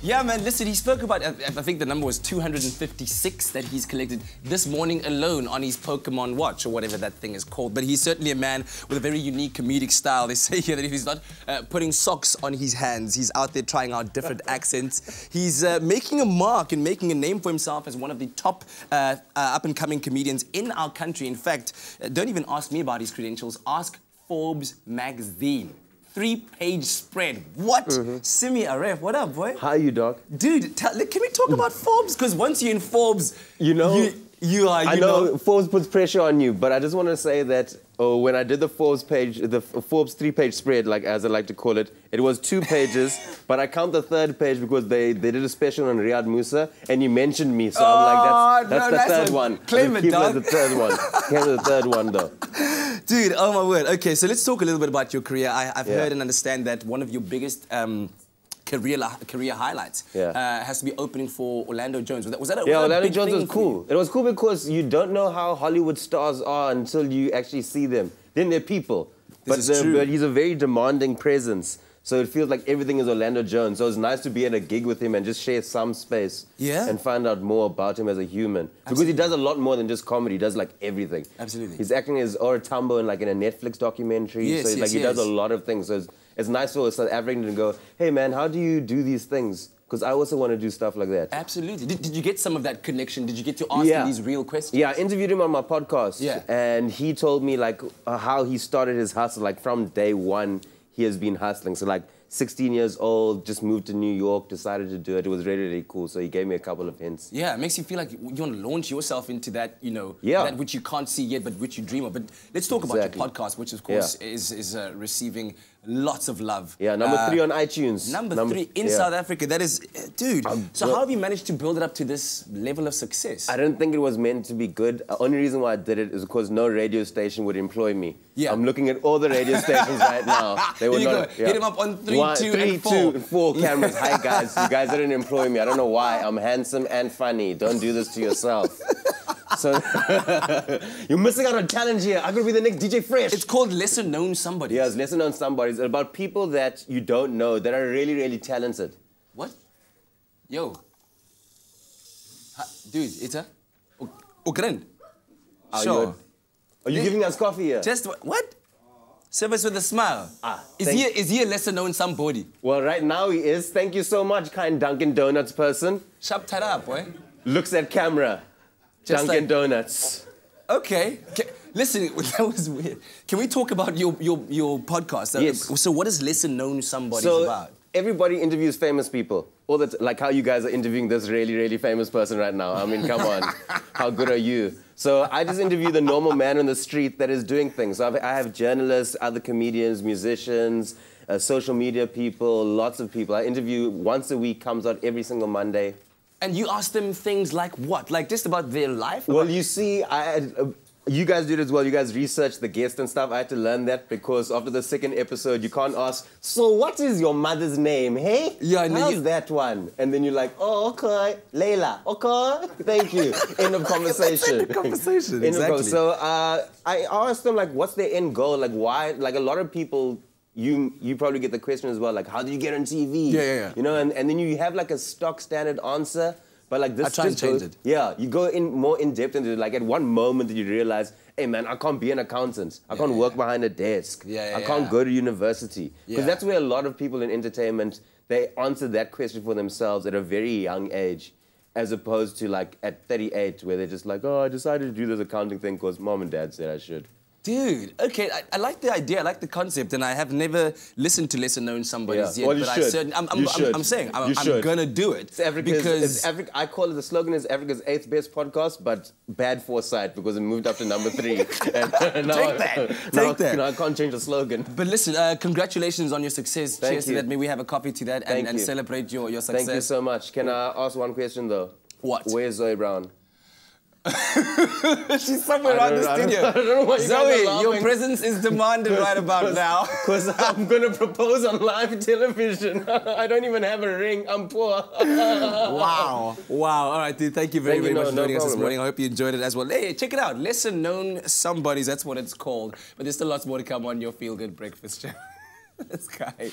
Yeah, man, listen, he spoke about, I think the number was 256 that he's collected this morning alone on his Pokemon Watch, or whatever that thing is called. But he's certainly a man with a very unique comedic style. They say here that if he's not uh, putting socks on his hands, he's out there trying out different accents. He's uh, making a mark and making a name for himself as one of the top uh, uh up-and-coming comedians in our country. In fact, uh, don't even ask me about his credentials. Ask Forbes magazine three-page spread. What? Mm -hmm. Simi Aref, what up, boy? How you, dog? Dude, can we talk about Forbes? Because once you're in Forbes, you know, you, you are. You I know, know, Forbes puts pressure on you, but I just want to say that oh, when I did the Forbes page, the Forbes three-page spread, like as I like to call it, it was two pages, but I count the third page because they, they did a special on Riyad Musa, and you mentioned me, so oh, I'm like, that's, oh, that's no, the that's third one. Claim it, dog. the third one. Claim the third one, though. Dude, oh my word. Okay, so let's talk a little bit about your career. I, have yeah. heard and understand that one of your biggest um, career career highlights yeah. uh, has to be opening for Orlando Jones. Was that, was that a, yeah? Orlando Jones was cool. It was cool because you don't know how Hollywood stars are until you actually see them. Then they're people. This but, the, but he's a very demanding presence. So it feels like everything is Orlando Jones. So it's nice to be at a gig with him and just share some space yeah. and find out more about him as a human. Absolutely. Because he does a lot more than just comedy. He does like everything. Absolutely. He's acting as Oratumbo in like in a Netflix documentary. Yes, so yes, like he yes. does a lot of things. So it's, it's nice for a South African to go, hey man, how do you do these things? Because I also want to do stuff like that. Absolutely. Did, did you get some of that connection? Did you get to ask yeah. these real questions? Yeah, I interviewed him on my podcast. Yeah. And he told me like uh, how he started his hustle, like from day one he has been hustling. So like 16 years old, just moved to New York, decided to do it. It was really, really cool. So he gave me a couple of hints. Yeah, it makes you feel like you want to launch yourself into that, you know, yeah. that which you can't see yet, but which you dream of. But let's talk exactly. about your podcast, which of course yeah. is, is uh, receiving lots of love. Yeah, number uh, three on iTunes. Number, number three in yeah. South Africa. That is, uh, dude. Um, so well, how have you managed to build it up to this level of success? I didn't think it was meant to be good. The uh, only reason why I did it is because no radio station would employ me. Yeah. I'm looking at all the radio stations right now. They would not. Yeah. Hit him up on three, One, two, three, and four. Two, four cameras. Hi guys, you guys didn't employ me. I don't know why. I'm handsome and funny. Don't do this to yourself so you're missing out on challenge here. I'm gonna be the next DJ Fresh. It's called lesser known somebody. Yes, lesser known somebody. It's about people that you don't know that are really, really talented. What? Yo. Ha, dude, it's a Ukran. Oh, sure. Are you giving us coffee here? Just what? Service with a smile. Ah, is he a, is he a lesser known somebody? Well, right now he is. Thank you so much, kind Dunkin' Donuts person. Shut that up, boy. Looks at camera. Just Dunkin' like, Donuts. Okay. listen, that was weird. Can we talk about your your, your podcast? Yes. So what is Listen Known Somebody so about? Everybody interviews famous people. All that, like how you guys are interviewing this really, really famous person right now. I mean, come on. how good are you? So I just interview the normal man on the street that is doing things. So I've, I have journalists, other comedians, musicians, uh, social media people, lots of people. I interview once a week, comes out every single Monday. And you ask them things like what? Like just about their life? Well, you see, I uh, you guys did as well. You guys researched the guest and stuff. I had to learn that because after the second episode, you can't ask, so what is your mother's name, hey? Yeah, How's you... that one? And then you're like, oh, okay, Layla, okay, thank you. end of conversation. end of conversation, exactly. End of, so uh, I asked them, like, what's their end goal? Like, why? Like, a lot of people you you probably get the question as well, like how did you get on TV? Yeah, yeah, yeah. You know, and, and then you have like a stock standard answer, but like this. I try change it. Yeah, you go in more in depth into it. Like at one moment you realize, hey man, I can't be an accountant. I yeah, can't yeah. work behind a desk. Yeah, yeah I can't go to university because that's where a lot of people in entertainment they answer that question for themselves at a very young age as opposed to like at 38 where they're just like oh i decided to do this accounting thing because mom and dad said i should Dude, okay, I, I, like the idea, I like the concept, and I have never listened to Lesser Known Somebody's yeah. yet, well, but should. I I'm, I'm, I'm, I'm, saying, I'm, gonna do it. It's Africa's, because it's Afri I call it, the slogan is Africa's eighth best podcast, but bad foresight because it moved up to number three. and, now, Take that, take now, that. Now I can't change the slogan. But listen, uh, congratulations on your success. Thank Cheers you. to that. May we have a copy to that and, and, celebrate your, your success. Thank you so much. Can I ask one question though? What? Where's Zoe Brown? She's somewhere around the studio. Zoe, your presence is demanded right about cause, now. Because I'm going to propose on live television. I don't even have a ring. I'm poor. wow. Wow. All right, dude. Thank you very, thank very you, much no, for joining no us this morning. I hope you enjoyed it as well. Hey, check it out. Listen, known somebody's. That's what it's called. But there's still lots more to come on your Feel Good Breakfast show. this guy.